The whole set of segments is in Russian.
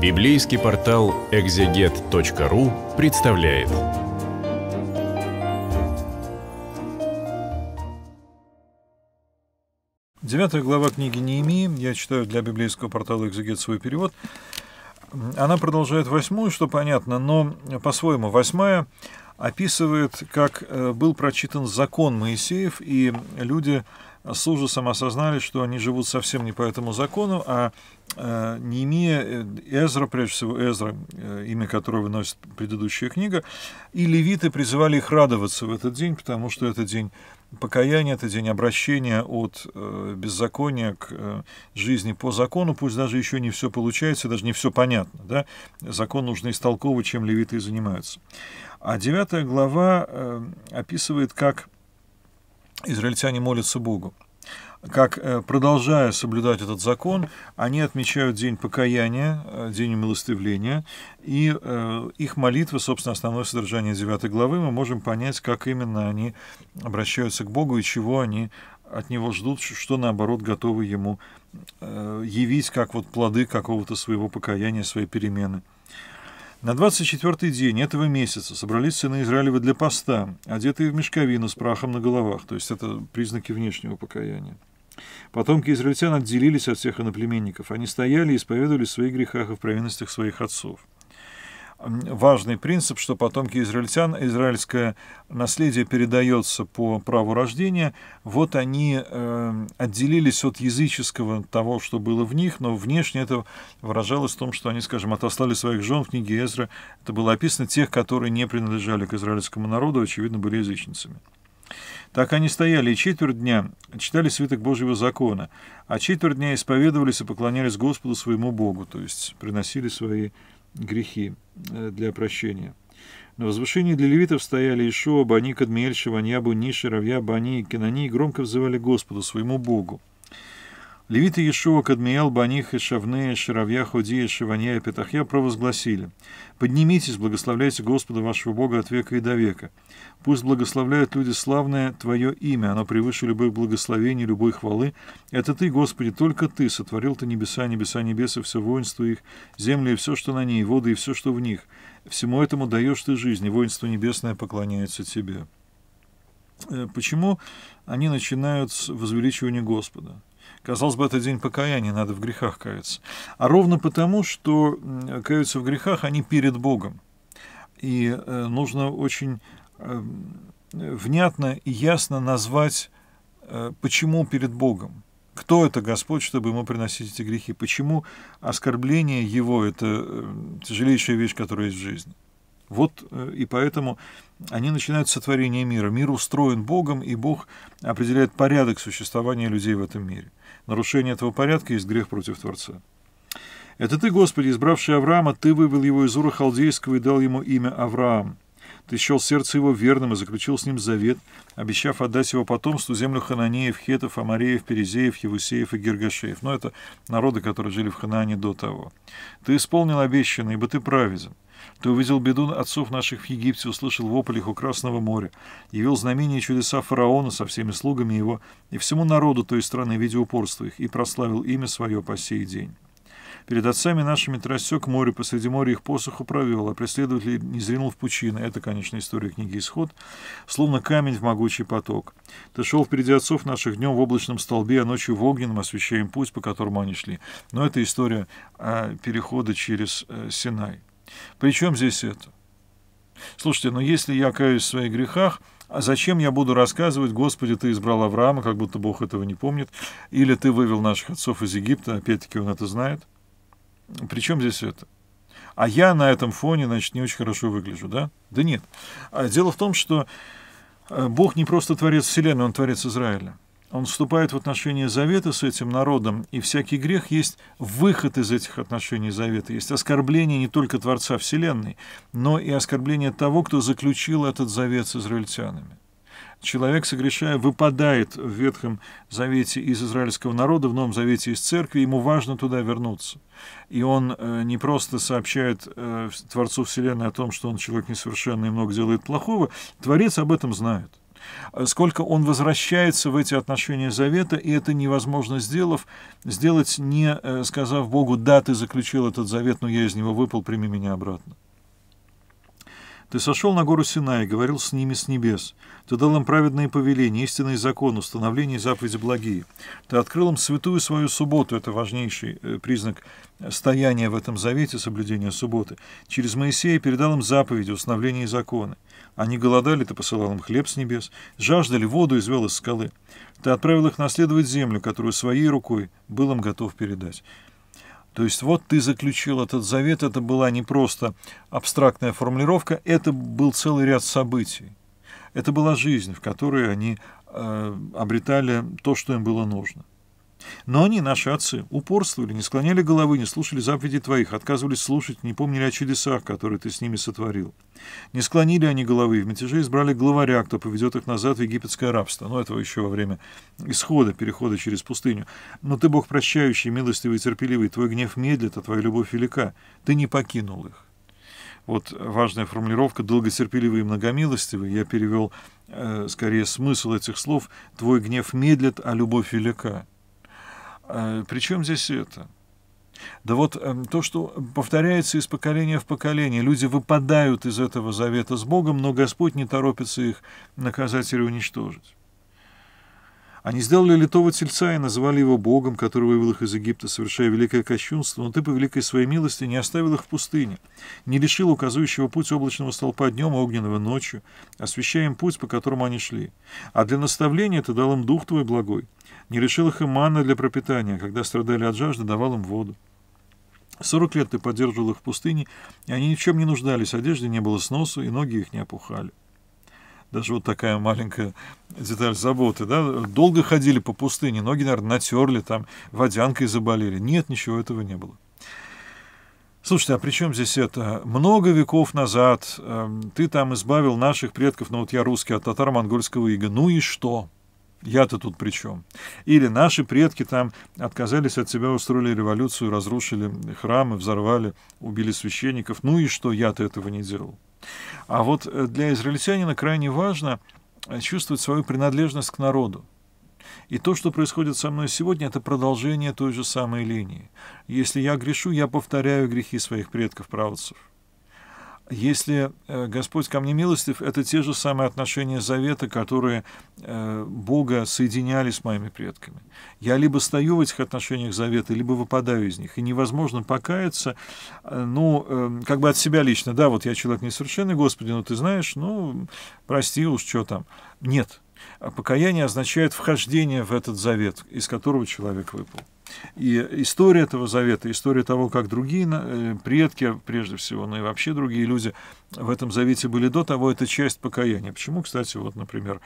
Библейский портал экзегет.ру представляет. Девятая глава книги Неемии, я читаю для библейского портала «Экзегет» свой перевод. Она продолжает восьмую, что понятно, но по-своему восьмая описывает, как э, был прочитан закон Моисеев, и люди с ужасом осознали, что они живут совсем не по этому закону, а э, Неемия, э, Эзра, прежде всего Эзра, э, имя которого выносит предыдущая книга, и левиты призывали их радоваться в этот день, потому что это день покаяния, это день обращения от беззакония к жизни по закону, пусть даже еще не все получается, даже не все понятно. Да? Закон нужно истолковывать, чем левиты и занимаются. А девятая глава описывает, как израильтяне молятся Богу. Как, э, продолжая соблюдать этот закон, они отмечают день покаяния, э, день милостивления, и э, их молитва, собственно, основное содержание 9 главы, мы можем понять, как именно они обращаются к Богу и чего они от него ждут, что, наоборот, готовы ему явить, как вот плоды какого-то своего покаяния, своей перемены. На 24-й день этого месяца собрались сыны Израилева для поста, одетые в мешковину с прахом на головах, то есть это признаки внешнего покаяния. Потомки израильтян отделились от всех иноплеменников. Они стояли и исповедовали свои своих грехах и в провинностях своих отцов важный принцип, что потомки израильтян, израильское наследие передается по праву рождения. Вот они э, отделились от языческого того, что было в них, но внешне это выражалось в том, что они, скажем, отослали своих жен в книге Эзра. Это было описано тех, которые не принадлежали к израильскому народу, очевидно, были язычницами. Так они стояли и четверть дня читали свиток Божьего закона, а четверть дня исповедовались и поклонялись Господу своему Богу, то есть приносили свои грехи э, для прощения. На возвышении для левитов стояли Ишуа, Бани, Кадмиэль, Шиванья, Буни, Шаравья, Бани и Кинани и громко взывали Господу, своему Богу. Левиты Иешуа, Кадмиэл, Баних, Ишавне, Шаравья, Худия, Шиванья и Петахья провозгласили «Поднимитесь, благословляйте Господа вашего Бога от века и до века. Пусть благословляют люди славное Твое имя, оно превыше любых благословений, любой хвалы. Это Ты, Господи, только Ты сотворил Ты небеса, небеса, небеса, все воинство их, земли и все, что на ней, воды и все, что в них. Всему этому даешь Ты жизнь, и воинство небесное поклоняется Тебе». Э, почему они начинают с возвеличивания Господа? Казалось бы, это день покаяния, надо в грехах каяться. А ровно потому, что каются в грехах они перед Богом. И э, нужно очень эм, внятно и ясно назвать, э, почему перед Богом. Кто это Господь, чтобы ему приносить эти грехи? Почему оскорбление его – это э, тяжелейшая вещь, которая есть в жизни? Вот э, и поэтому они начинают сотворение мира. Мир устроен Богом, и Бог определяет порядок существования людей в этом мире. Нарушение этого порядка есть грех против Творца. «Это ты, Господи, избравший Авраама, ты вывел его из Ура Халдейского и дал ему имя Авраам». Ты счел сердце его верным и заключил с ним завет, обещав отдать его потомству землю хананеев, хетов, амареев, перезеев, евусеев и гергашеев. Но это народы, которые жили в Ханаане до того. Ты исполнил обещанное, ибо ты праведен. Ты увидел беду отцов наших в Египте, услышал вопль их у Красного моря, явил знамение чудеса фараона со всеми слугами его и всему народу той страны, видя упорство их, и прославил имя свое по сей день. Перед отцами нашими тросек море, посреди моря их посоху провел, а преследователь не зринул в пучины. Это, конечно, история книги «Исход», словно камень в могучий поток. Ты шел впереди отцов наших днем в облачном столбе, а ночью в огненном освещаем путь, по которому они шли. Но это история э, перехода через э, Синай. Причем здесь это? Слушайте, но ну если я каюсь в своих грехах, а зачем я буду рассказывать, Господи, ты избрал Авраама, как будто Бог этого не помнит, или ты вывел наших отцов из Египта, опять-таки он это знает? Причем здесь это? А я на этом фоне, значит, не очень хорошо выгляжу, да? Да нет. А дело в том, что э, Бог не просто творец Вселенной, Он творец Израиля. Он вступает в отношения завета с этим народом, и всякий грех есть выход из этих отношений завета, есть оскорбление не только Творца Вселенной, но и оскорбление того, кто заключил этот завет с израильтянами человек, согрешая, выпадает в Ветхом Завете из израильского народа, в Новом Завете из церкви, ему важно туда вернуться. И он э, не просто сообщает э, Творцу Вселенной о том, что он человек несовершенный и много делает плохого, Творец об этом знает э, сколько он возвращается в эти отношения завета, и это невозможно сделав, сделать, не сказав Богу, да, ты заключил этот завет, но я из него выпал, прими меня обратно. Ты сошел на гору Синай и говорил с ними с небес. Ты дал им праведные повеления, истинный закон, установление и заповеди благие. Ты открыл им святую свою субботу, это важнейший э, признак стояния в этом завете, соблюдения субботы. Через Моисея передал им заповеди, установление и законы. Они голодали, ты посылал им хлеб с небес, жаждали воду извел звел из скалы. Ты отправил их наследовать землю, которую своей рукой был им готов передать. То есть вот ты заключил этот завет, это была не просто абстрактная формулировка, это был целый ряд событий. Это была жизнь, в которой они э, обретали то, что им было нужно. Но они, наши отцы, упорствовали, не склоняли головы, не слушали заповеди твоих, отказывались слушать, не помнили о чудесах, которые ты с ними сотворил. Не склонили они головы, в мятеже избрали главаря, кто поведет их назад в египетское рабство. Но этого еще во время исхода, перехода через пустыню. Но ты, Бог прощающий, милостивый и терпеливый, твой гнев медлит, а твоя любовь велика. Ты не покинул их. Вот важная формулировка «долготерпеливый и многомилостивый». Я перевел э, скорее смысл этих слов «твой гнев медлит, а любовь велика». Э, Причем здесь это? Да вот э, то, что повторяется из поколения в поколение, люди выпадают из этого завета с Богом, но Господь не торопится их наказать или уничтожить. Они сделали литого тельца и назвали его богом, который вывел их из Египта, совершая великое кощунство, но ты по великой своей милости не оставил их в пустыне, не лишил указующего путь облачного столпа днем и огненного ночью, освещая им путь, по которому они шли. А для наставления ты дал им дух твой благой, не лишил их и манна для пропитания, а когда страдали от жажды, давал им воду. Сорок лет ты поддерживал их в пустыне, и они ни в чем не нуждались, одежды не было сносу, и ноги их не опухали. Даже вот такая маленькая деталь заботы, да, долго ходили по пустыне, ноги, наверное, натерли, там водянкой заболели. Нет, ничего этого не было. Слушайте, а при чем здесь это? Много веков назад э, ты там избавил наших предков, ну вот я русский, от татаро-монгольского ига. Ну и что? Я-то тут при чем? Или наши предки там отказались от себя, устроили революцию, разрушили храмы, взорвали, убили священников. Ну и что я-то этого не делал? А вот э, для израильтянина крайне важно э, чувствовать свою принадлежность к народу. И то, что происходит со мной сегодня, это продолжение той же самой линии. Если я грешу, я повторяю грехи своих предков-правоцев если э, Господь ко мне милостив, это те же самые отношения завета, которые э, Бога соединяли с моими предками. Я либо стою в этих отношениях завета, либо выпадаю из них. И невозможно покаяться, э, ну, как бы от себя лично. Да, вот я человек несовершенный, Господи, ну ты знаешь, ну, прости уж, что там. Нет. Покаяние означает вхождение в этот завет, из которого человек выпал. И история этого завета, история того, как другие э, предки, прежде всего, ну и вообще другие люди в этом завете были до того, это часть покаяния. Почему, кстати, вот, например,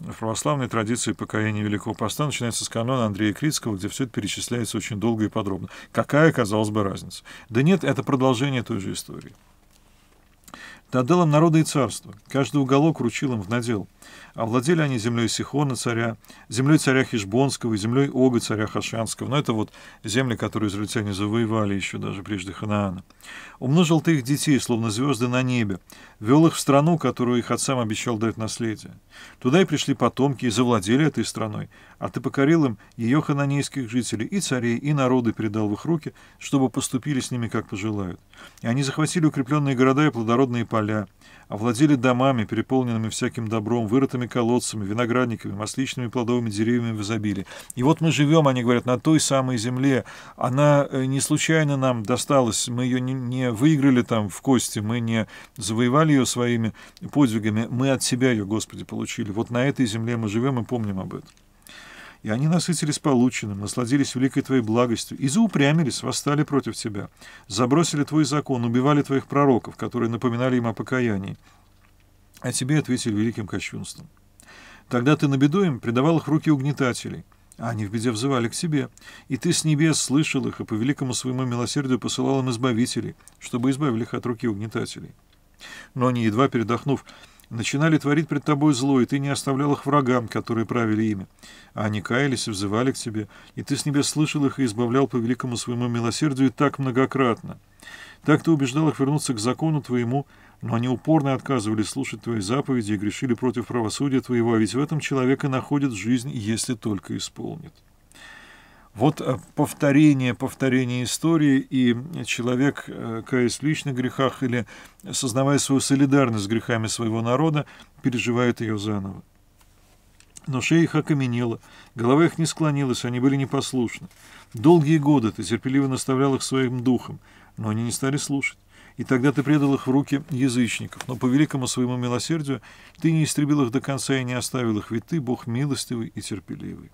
в православной традиции покаяния Великого Поста начинается с канона Андрея Критского, где все это перечисляется очень долго и подробно. Какая, казалось бы, разница? Да нет, это продолжение той же истории. Ты отдал им народа и царство, каждый уголок вручил им в надел — Овладели они землей Сихона царя, землей царя Хижбонского и землей Ога царя Хашанского. Но это вот земли, которые израильтяне завоевали еще даже прежде Ханаана. Умножил ты их детей, словно звезды на небе, вел их в страну, которую их отцам обещал дать наследие. Туда и пришли потомки и завладели этой страной, а ты покорил им ее хананейских жителей и царей, и народы передал в их руки, чтобы поступили с ними, как пожелают. И они захватили укрепленные города и плодородные поля, овладели домами, переполненными всяким добром, вырвали вырытыми колодцами, виноградниками, масличными плодовыми деревьями в изобилии. И вот мы живем, они говорят, на той самой земле. Она э, не случайно нам досталась, мы ее не, выиграли там в кости, мы не завоевали ее своими подвигами, мы от себя ее, Господи, получили. Вот на этой земле мы живем и помним об этом. И они насытились полученным, насладились великой твоей благостью, и заупрямились, восстали против тебя, забросили твой закон, убивали твоих пророков, которые напоминали им о покаянии, а тебе ответили великим кощунством. Тогда ты на беду им предавал их в руки угнетателей, а они в беде взывали к тебе, и ты с небес слышал их и по великому своему милосердию посылал им избавителей, чтобы избавили их от руки угнетателей. Но они, едва передохнув, начинали творить пред тобой зло, и ты не оставлял их врагам, которые правили ими. А они каялись и взывали к тебе, и ты с небес слышал их и избавлял по великому своему милосердию так многократно — так ты убеждал их вернуться к закону твоему, но они упорно отказывались слушать твои заповеди и грешили против правосудия твоего, а ведь в этом человека находит жизнь, если только исполнит. Вот э, повторение, повторение истории, и человек, э, каясь в личных грехах или сознавая свою солидарность с грехами своего народа, переживает ее заново. Но шея их окаменела, голова их не склонилась, они были непослушны. Долгие годы ты терпеливо наставлял их своим духом — но они не стали слушать. И тогда ты предал их в руки язычников. Но по великому своему милосердию ты не истребил их до конца и не оставил их, ведь ты Бог милостивый и терпеливый.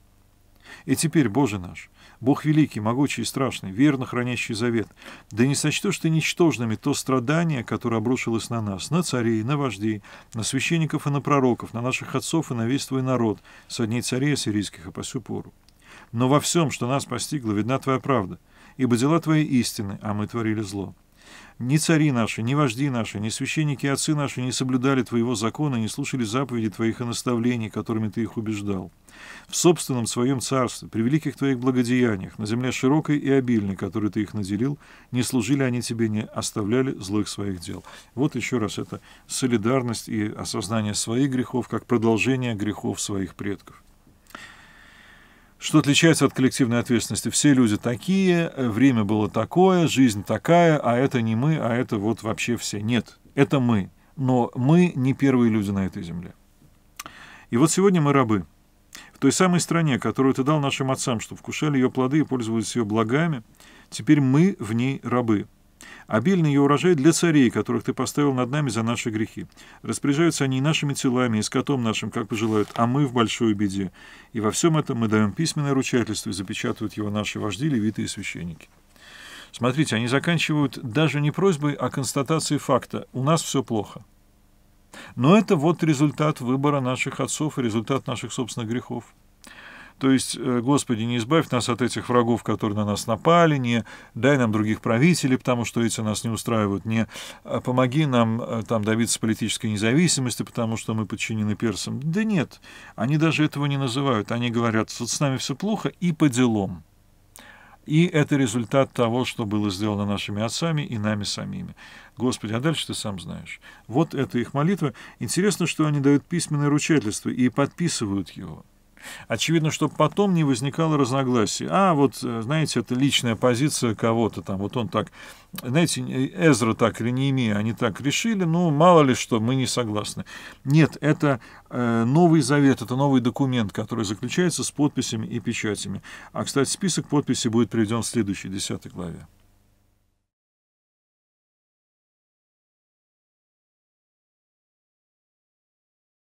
И теперь, Боже наш, Бог великий, могучий и страшный, верно хранящий завет, да не сочтешь ты ничтожными то страдание, которое обрушилось на нас, на царей, на вождей, на священников и на пророков, на наших отцов и на весь твой народ, со дней царей ассирийских и по сю пору. Но во всем, что нас постигло, видна твоя правда — ибо дела твои истины, а мы творили зло. Ни цари наши, ни вожди наши, ни священники отцы наши не соблюдали твоего закона, не слушали заповеди твоих и наставлений, которыми ты их убеждал. В собственном своем царстве, при великих твоих благодеяниях, на земле широкой и обильной, которой ты их наделил, не служили они тебе, не оставляли злых своих дел. Вот еще раз это солидарность и осознание своих грехов как продолжение грехов своих предков. Что отличается от коллективной ответственности? Все люди такие, время было такое, жизнь такая, а это не мы, а это вот вообще все. Нет, это мы. Но мы не первые люди на этой земле. И вот сегодня мы рабы. В той самой стране, которую ты дал нашим отцам, чтобы вкушали ее плоды и пользовались ее благами, теперь мы в ней рабы. Обильный ее урожай для царей, которых ты поставил над нами за наши грехи. Распоряжаются они нашими телами, и скотом нашим, как пожелают, а мы в большой беде. И во всем этом мы даем письменное ручательство, и запечатывают его наши вожди, левиты и священники. Смотрите, они заканчивают даже не просьбой, а констатацией факта «у нас все плохо». Но это вот результат выбора наших отцов и результат наших собственных грехов. То есть, э, Господи, не избавь нас от этих врагов, которые на нас напали, не дай нам других правителей, потому что эти нас не устраивают, не а, помоги нам э, там добиться политической независимости, потому что мы подчинены персам. Да нет, они даже этого не называют. Они говорят, вот с нами все плохо и по делам. И это результат того, что было сделано нашими отцами и нами самими. Господи, а дальше ты сам знаешь. Вот это их молитва. Интересно, что они дают письменное ручательство и подписывают его. Очевидно, чтобы потом не возникало разногласий. А, вот, э, знаете, это личная позиция кого-то там. Вот он так, знаете, Эзра так или Неемия, они так решили, ну, мало ли что, мы не согласны. Нет, это э, Новый Завет, это новый документ, который заключается с подписями и печатями. А, кстати, список подписей будет приведен в следующей 10 главе.